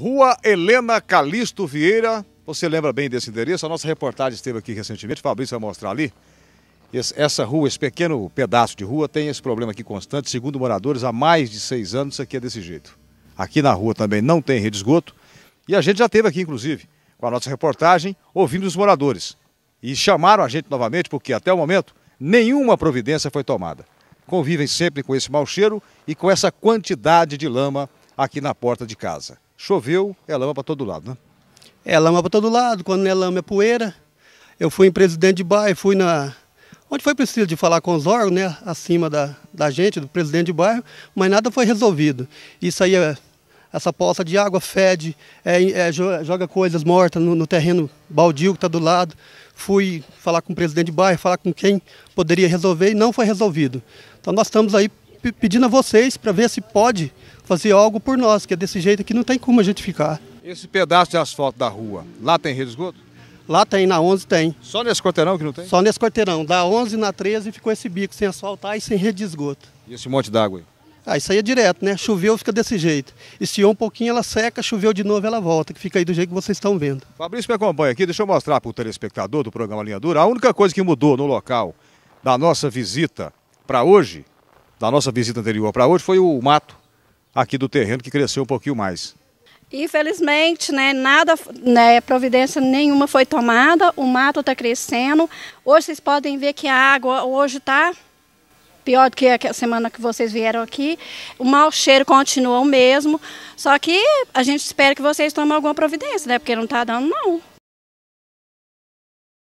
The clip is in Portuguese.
Rua Helena Calixto Vieira. Você lembra bem desse endereço? A nossa reportagem esteve aqui recentemente. Fabrício vai mostrar ali. essa rua, esse pequeno pedaço de rua, tem esse problema aqui constante. Segundo moradores, há mais de seis anos isso aqui é desse jeito. Aqui na rua também não tem rede de esgoto. E a gente já teve aqui, inclusive, com a nossa reportagem, ouvindo os moradores. E chamaram a gente novamente, porque até o momento nenhuma providência foi tomada. Convivem sempre com esse mau cheiro e com essa quantidade de lama aqui na porta de casa. Choveu, é lama para todo lado, né? É lama para todo lado, quando não é lama é poeira. Eu fui em presidente de bairro, fui na. Onde foi preciso de falar com os órgãos, né? Acima da, da gente, do presidente de bairro, mas nada foi resolvido. Isso aí é essa poça de água fede, é, é, joga coisas mortas no, no terreno baldio que está do lado. Fui falar com o presidente de bairro, falar com quem poderia resolver e não foi resolvido. Então nós estamos aí pedindo a vocês para ver se pode fazer algo por nós, que é desse jeito que não tem como a gente ficar. Esse pedaço de asfalto da rua, lá tem rede de esgoto? Lá tem, na 11 tem. Só nesse quarteirão que não tem? Só nesse quarteirão. Da 11 na 13 ficou esse bico sem asfaltar e sem rede de esgoto. E esse monte d'água aí? Ah, isso aí é direto, né? Choveu, fica desse jeito. Estiou um pouquinho, ela seca, choveu de novo, ela volta, que fica aí do jeito que vocês estão vendo. Fabrício me acompanha aqui, deixa eu mostrar para o telespectador do programa Linha Dura. A única coisa que mudou no local da nossa visita para hoje da nossa visita anterior para hoje foi o mato aqui do terreno que cresceu um pouquinho mais. Infelizmente, né, nada, né, providência nenhuma foi tomada, o mato está crescendo. Hoje vocês podem ver que a água hoje está pior do que a semana que vocês vieram aqui. O mau cheiro continua o mesmo, só que a gente espera que vocês tomem alguma providência, né, porque não está dando não.